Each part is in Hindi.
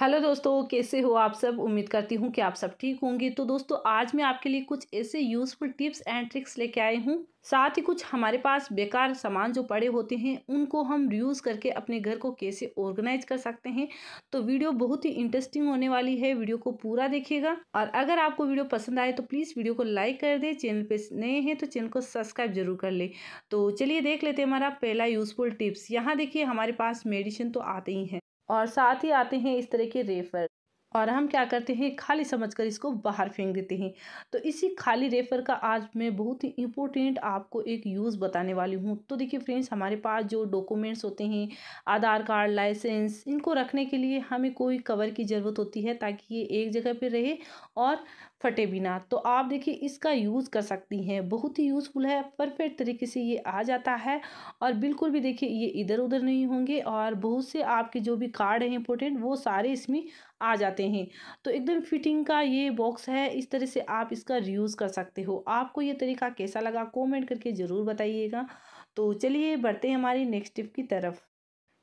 हेलो दोस्तों कैसे हो आप सब उम्मीद करती हूँ कि आप सब ठीक होंगे तो दोस्तों आज मैं आपके लिए कुछ ऐसे यूज़फुल टिप्स एंड ट्रिक्स लेके आई हूँ साथ ही कुछ हमारे पास बेकार सामान जो पड़े होते हैं उनको हम रियूज़ करके अपने घर को कैसे ऑर्गेनाइज कर सकते हैं तो वीडियो बहुत ही इंटरेस्टिंग होने वाली है वीडियो को पूरा देखिएगा और अगर आपको वीडियो पसंद आए तो प्लीज़ वीडियो को लाइक कर दें चैनल पे नए हैं तो चैनल को सब्सक्राइब जरूर कर लें तो चलिए देख लेते हैं हमारा पहला यूज़फुल टिप्स यहाँ देखिए हमारे पास मेडिसिन तो आते ही हैं और साथ ही आते हैं इस तरह के रेफर और हम क्या करते हैं खाली समझकर इसको बाहर फेंक देते हैं तो इसी खाली रेफर का आज मैं बहुत ही इम्पोर्टेंट आपको एक यूज़ बताने वाली हूँ तो देखिए फ्रेंड्स हमारे पास जो डॉक्यूमेंट्स होते हैं आधार कार्ड लाइसेंस इनको रखने के लिए हमें कोई कवर की ज़रूरत होती है ताकि ये एक जगह पर रहे और फटे बिना तो आप देखिए इसका यूज़ कर सकती हैं बहुत ही यूज़फुल है परफेक्ट तरीके से ये आ जाता है और बिल्कुल भी देखिए ये इधर उधर नहीं होंगे और बहुत से आपके जो भी कार्ड हैं इंपोर्टेंट वो सारे इसमें आ जाते हैं तो एकदम फिटिंग का ये बॉक्स है इस तरह से आप इसका यूज़ कर सकते हो आपको ये तरीका कैसा लगा कॉमेंट करके ज़रूर बताइएगा तो चलिए बढ़ते हैं हमारी नेक्स्ट टिप की तरफ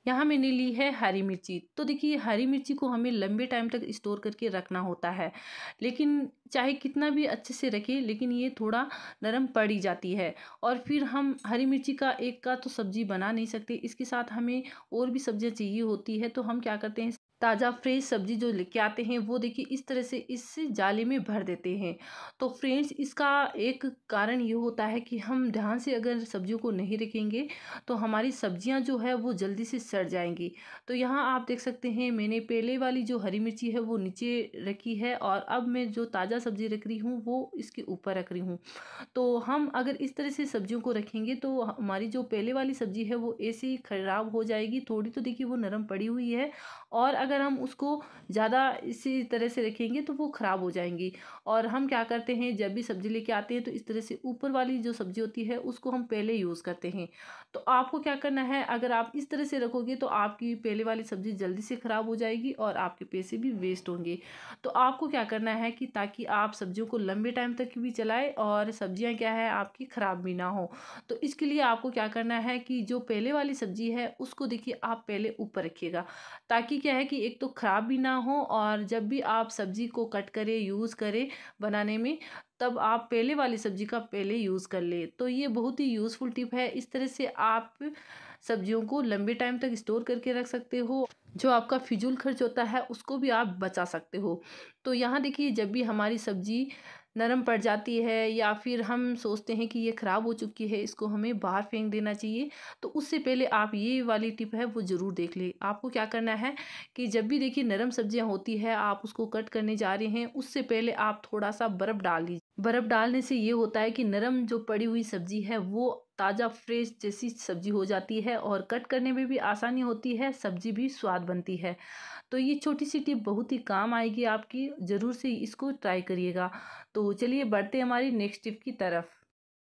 यहाँ मैंने ली है हरी मिर्ची तो देखिए हरी मिर्ची को हमें लंबे टाइम तक स्टोर करके रखना होता है लेकिन चाहे कितना भी अच्छे से रखें लेकिन ये थोड़ा नरम पड़ ही जाती है और फिर हम हरी मिर्ची का एक का तो सब्ज़ी बना नहीं सकते इसके साथ हमें और भी सब्ज़ियाँ चाहिए होती है तो हम क्या करते हैं ताज़ा फ्रेश सब्जी जो लेके आते हैं वो देखिए इस तरह से इस जाली में भर देते हैं तो फ्रेंड्स इसका एक कारण ये होता है कि हम ध्यान से अगर सब्जियों को नहीं रखेंगे तो हमारी सब्जियां जो है वो जल्दी से सड़ जाएंगी तो यहाँ आप देख सकते हैं मैंने पहले वाली जो हरी मिर्ची है वो नीचे रखी है और अब मैं जो ताज़ा सब्जी रख रही हूँ वो इसके ऊपर रख रही हूँ तो हम अगर इस तरह से सब्जियों को रखेंगे तो हमारी जो पहले वाली सब्जी है वो ऐसे ही ख़राब हो जाएगी थोड़ी तो देखिए वो नरम पड़ी हुई है और अगर हम उसको ज़्यादा इसी तरह से रखेंगे तो वो ख़राब हो जाएंगी और हम क्या करते हैं जब भी सब्ज़ी लेके आते हैं तो इस तरह से ऊपर वाली जो सब्ज़ी होती है उसको हम पहले यूज़ करते हैं तो आपको क्या करना है अगर आप इस तरह से रखोगे तो आपकी पहले वाली सब्ज़ी जल्दी से ख़राब हो जाएगी और आपके पैसे भी वेस्ट होंगे तो आपको क्या करना है कि ताकि आप सब्जियों को लंबे टाइम तक भी चलाएँ और सब्जियाँ क्या है आपकी ख़राब भी ना हो तो इसके लिए आपको क्या करना है कि जो पहले वाली सब्ज़ी है उसको देखिए आप पहले ऊपर रखिएगा ताकि क्या है कि कि एक तो ख़राब भी ना हो और जब भी आप सब्ज़ी को कट करें यूज़ करें बनाने में तब आप पहले वाली सब्ज़ी का पहले यूज़ कर ले तो ये बहुत ही यूज़फुल टिप है इस तरह से आप सब्जियों को लंबे टाइम तक स्टोर करके रख सकते हो जो आपका फिजूल खर्च होता है उसको भी आप बचा सकते हो तो यहाँ देखिए जब भी हमारी सब्ज़ी नरम पड़ जाती है या फिर हम सोचते हैं कि ये ख़राब हो चुकी है इसको हमें बाहर फेंक देना चाहिए तो उससे पहले आप ये वाली टिप है वो ज़रूर देख ले आपको क्या करना है कि जब भी देखिए नरम सब्जियां होती है आप उसको कट करने जा रहे हैं उससे पहले आप थोड़ा सा बर्फ़ डाल लीजिए बर्फ़ डालने से ये होता है कि नरम जो पड़ी हुई सब्ज़ी है वो ताज़ा फ्रेश जैसी सब्ज़ी हो जाती है और कट करने में भी आसानी होती है सब्ज़ी भी स्वाद बनती है तो ये छोटी सी टिप बहुत ही काम आएगी आपकी ज़रूर से इसको ट्राई करिएगा तो चलिए बढ़ते हमारी नेक्स्ट टिप की तरफ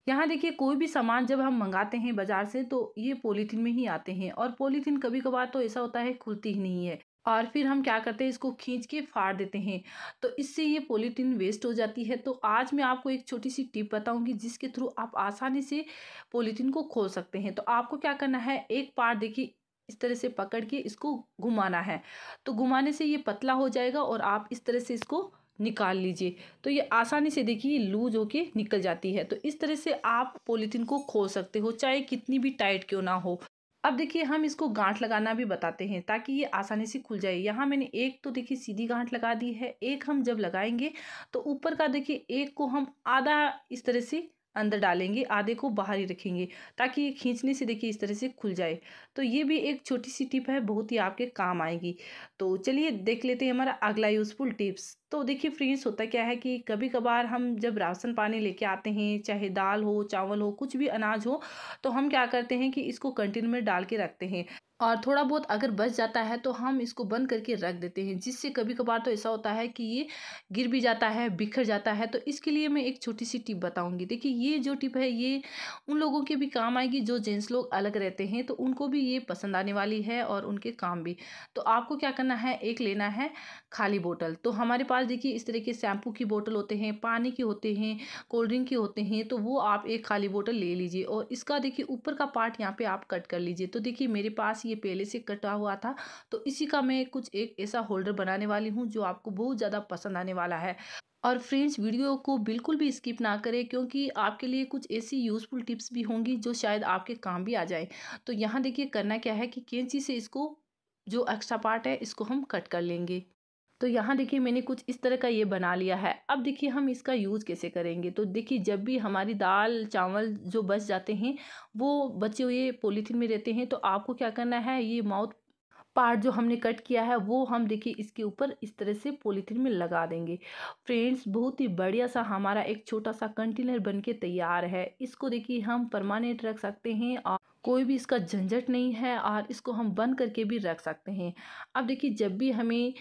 यहाँ देखिए कोई भी सामान जब हम मंगाते हैं बाज़ार से तो ये पॉलीथीन में ही आते हैं और पॉलीथीन कभी कभार तो ऐसा होता है खुलती ही नहीं है और फिर हम क्या करते हैं इसको खींच के फाड़ देते हैं तो इससे ये पॉलीथीन वेस्ट हो जाती है तो आज मैं आपको एक छोटी सी टिप बताऊंगी जिसके थ्रू आप आसानी से पॉलीथीन को खोल सकते हैं तो आपको क्या करना है एक पार्ट देखिए इस तरह से पकड़ के इसको घुमाना है तो घुमाने से ये पतला हो जाएगा और आप इस तरह से इसको निकाल लीजिए तो ये आसानी से देखिए लूज होके निकल जाती है तो इस तरह से आप पॉलीथीन को खोल सकते हो चाहे कितनी भी टाइट क्यों ना हो अब देखिए हम इसको गांठ लगाना भी बताते हैं ताकि ये आसानी से खुल जाए यहाँ मैंने एक तो देखिए सीधी गांठ लगा दी है एक हम जब लगाएंगे तो ऊपर का देखिए एक को हम आधा इस तरह से अंदर डालेंगे आधे को बाहर ही रखेंगे ताकि ये खींचने से देखिए इस तरह से खुल जाए तो ये भी एक छोटी सी टिप है बहुत ही आपके काम आएगी तो चलिए देख लेते हैं हमारा अगला यूज़फुल टिप्स तो देखिए फ्रेंड्स होता क्या है कि कभी कभार हम जब राशन पानी लेके आते हैं चाहे दाल हो चावल हो कुछ भी अनाज हो तो हम क्या करते हैं कि इसको कंटेनर में डाल के रखते हैं और थोड़ा बहुत अगर बच जाता है तो हम इसको बंद करके रख देते हैं जिससे कभी कभार तो ऐसा होता है कि ये गिर भी जाता है बिखर जाता है तो इसके लिए मैं एक छोटी सी टिप बताऊंगी देखिए ये जो टिप है ये उन लोगों के भी काम आएगी जो जेंट्स लोग अलग रहते हैं तो उनको भी ये पसंद आने वाली है और उनके काम भी तो आपको क्या करना है एक लेना है खाली बोटल तो हमारे पास देखिए इस तरह के शैम्पू की बोटल होते हैं पानी के होते हैं कोल्ड ड्रिंक के होते हैं तो वो आप एक खाली बोटल ले लीजिए और इसका देखिए ऊपर का पार्ट यहाँ पर आप कट कर लीजिए तो देखिए मेरे पास ये ये पहले से कटा हुआ था तो इसी का मैं कुछ एक ऐसा होल्डर बनाने वाली हूँ जो आपको बहुत ज़्यादा पसंद आने वाला है और फ्रेंड्स वीडियो को बिल्कुल भी स्किप ना करें क्योंकि आपके लिए कुछ ऐसी यूज़फुल टिप्स भी होंगी जो शायद आपके काम भी आ जाए तो यहाँ देखिए करना क्या है कि कैंची से इसको जो एक्स्ट्रा पार्ट है इसको हम कट कर लेंगे तो यहाँ देखिए मैंने कुछ इस तरह का ये बना लिया है अब देखिए हम इसका यूज़ कैसे करेंगे तो देखिए जब भी हमारी दाल चावल जो बच जाते हैं वो बचे हुए पॉलीथीन में रहते हैं तो आपको क्या करना है ये माउथ पार्ट जो हमने कट किया है वो हम देखिए इसके ऊपर इस तरह से पॉलीथीन में लगा देंगे फ्रेंड्स बहुत ही बढ़िया सा हमारा एक छोटा सा कंटेनर बन के तैयार है इसको देखिए हम परमानेंट रख सकते हैं और कोई भी इसका झंझट नहीं है और इसको हम बंद करके भी रख सकते हैं अब देखिए जब भी हमें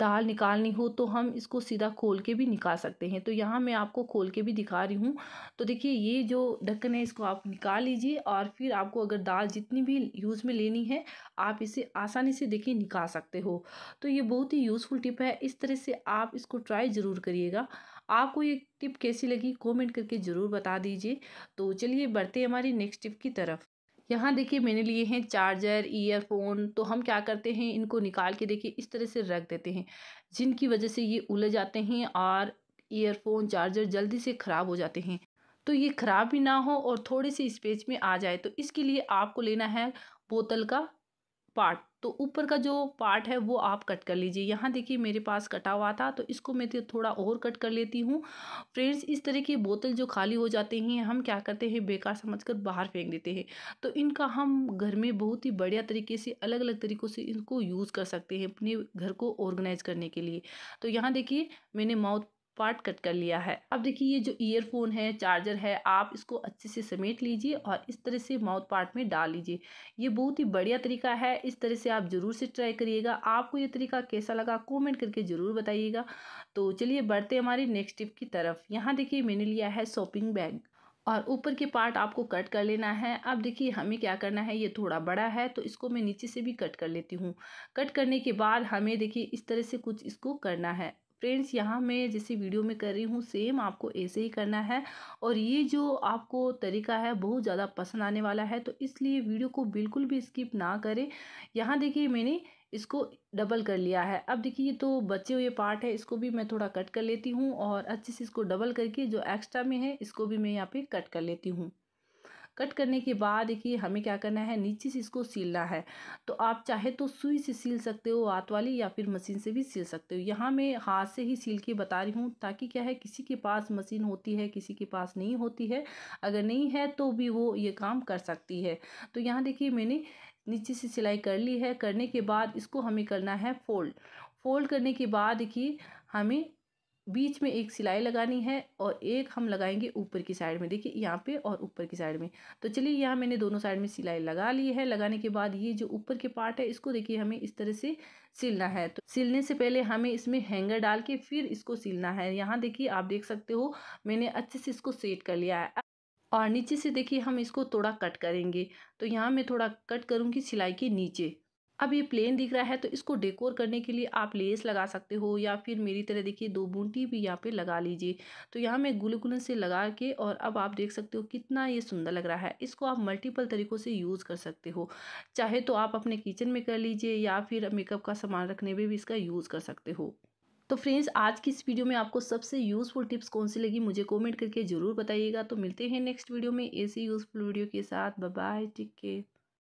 दाल निकालनी हो तो हम इसको सीधा खोल के भी निकाल सकते हैं तो यहाँ मैं आपको खोल के भी दिखा रही हूँ तो देखिए ये जो ढक्कन है इसको आप निकाल लीजिए और फिर आपको अगर दाल जितनी भी यूज़ में लेनी है आप इसे आसानी से देखिए निकाल सकते हो तो ये बहुत ही यूज़फुल टिप है इस तरह से आप इसको ट्राई ज़रूर करिएगा आपको ये टिप कैसी लगी कॉमेंट करके ज़रूर बता दीजिए तो चलिए बढ़ते हैं हमारी नेक्स्ट टिप की तरफ यहाँ देखिए मैंने लिए हैं चार्जर ईयरफोन तो हम क्या करते हैं इनको निकाल के देखिए इस तरह से रख देते हैं जिनकी वजह से ये उलझ जाते हैं और ईयरफोन चार्जर जल्दी से ख़राब हो जाते हैं तो ये ख़राब भी ना हो और थोड़ी सी स्पेस में आ जाए तो इसके लिए आपको लेना है बोतल का पार्ट तो ऊपर का जो पार्ट है वो आप कट कर लीजिए यहाँ देखिए मेरे पास कटा हुआ था तो इसको मैं तो थोड़ा और कट कर लेती हूँ फ्रेंड्स इस तरह की बोतल जो खाली हो जाती हैं हम क्या करते हैं बेकार समझकर बाहर फेंक देते हैं तो इनका हम घर में बहुत ही बढ़िया तरीके से अलग अलग तरीक़ों से इनको यूज़ कर सकते हैं अपने घर को ऑर्गेनाइज करने के लिए तो यहाँ देखिए मैंने माउथ पार्ट कट कर लिया है अब देखिए ये जो ईयरफोन है चार्जर है आप इसको अच्छे से समेट लीजिए और इस तरह से माउथ पार्ट में डाल लीजिए ये बहुत ही बढ़िया तरीका है इस तरह से आप ज़रूर से ट्राई करिएगा आपको ये तरीका कैसा लगा कॉमेंट करके ज़रूर बताइएगा तो चलिए बढ़ते हमारी नेक्स्ट टिप की तरफ यहाँ देखिए मैंने लिया है शॉपिंग बैग और ऊपर के पार्ट आपको कट कर लेना है अब देखिए हमें क्या करना है ये थोड़ा बड़ा है तो इसको मैं नीचे से भी कट कर लेती हूँ कट करने के बाद हमें देखिए इस तरह से कुछ इसको करना है फ्रेंड्स यहाँ मैं जैसे वीडियो में कर रही हूँ सेम आपको ऐसे ही करना है और ये जो आपको तरीका है बहुत ज़्यादा पसंद आने वाला है तो इसलिए वीडियो को बिल्कुल भी स्किप ना करें यहाँ देखिए मैंने इसको डबल कर लिया है अब देखिए ये तो बचे हुए पार्ट है इसको भी मैं थोड़ा कट कर लेती हूँ और अच्छे से इसको डबल करके जो एक्स्ट्रा में है इसको भी मैं यहाँ पर कट कर लेती हूँ कट करने के बाद कि हमें क्या करना है नीचे से इसको सीलना है तो आप चाहे तो सुई से सील सकते हो हाथ वाली या फिर मशीन से भी सील सकते हो यहाँ मैं हाथ से ही सील के बता रही हूँ ताकि क्या है किसी के पास मशीन होती है किसी के पास नहीं होती है अगर नहीं है तो भी वो ये काम कर सकती है तो यहाँ देखिए मैंने नीचे से सिलाई कर ली है करने के बाद इसको हमें करना है फोल्ड फोल्ड करने के बाद कि हमें बीच में एक सिलाई लगानी है और एक हम लगाएंगे ऊपर की साइड में देखिए यहाँ पे और ऊपर की साइड में तो चलिए यहाँ मैंने दोनों साइड में सिलाई लगा ली है लगाने के बाद ये जो ऊपर के पार्ट है इसको देखिए हमें इस तरह से सिलना है तो सिलने से पहले हमें इसमें हैंगर डाल के फिर इसको सिलना है यहाँ देखिए आप देख सकते हो मैंने अच्छे से इसको सेट कर लिया है और नीचे से देखिए हम इसको थोड़ा कट करेंगे तो यहाँ मैं थोड़ा कट करूँगी सिलाई के नीचे अब ये प्लेन दिख रहा है तो इसको डेकोर करने के लिए आप लेस लगा सकते हो या फिर मेरी तरह देखिए दो बूंटी भी यहाँ पे लगा लीजिए तो यहाँ मैं गुलगुलन से लगा के और अब आप देख सकते हो कितना ये सुंदर लग रहा है इसको आप मल्टीपल तरीक़ों से यूज़ कर सकते हो चाहे तो आप अपने किचन में कर लीजिए या फिर मेकअप का सामान रखने में भी इसका यूज़ कर सकते हो तो फ्रेंड्स आज की इस वीडियो में आपको सबसे यूज़फुल टिप्स कौन सी लगी मुझे कॉमेंट करके ज़रूर बताइएगा तो मिलते हैं नेक्स्ट वीडियो में ऐसी यूज़फुल वीडियो के साथ बाय टेक केयर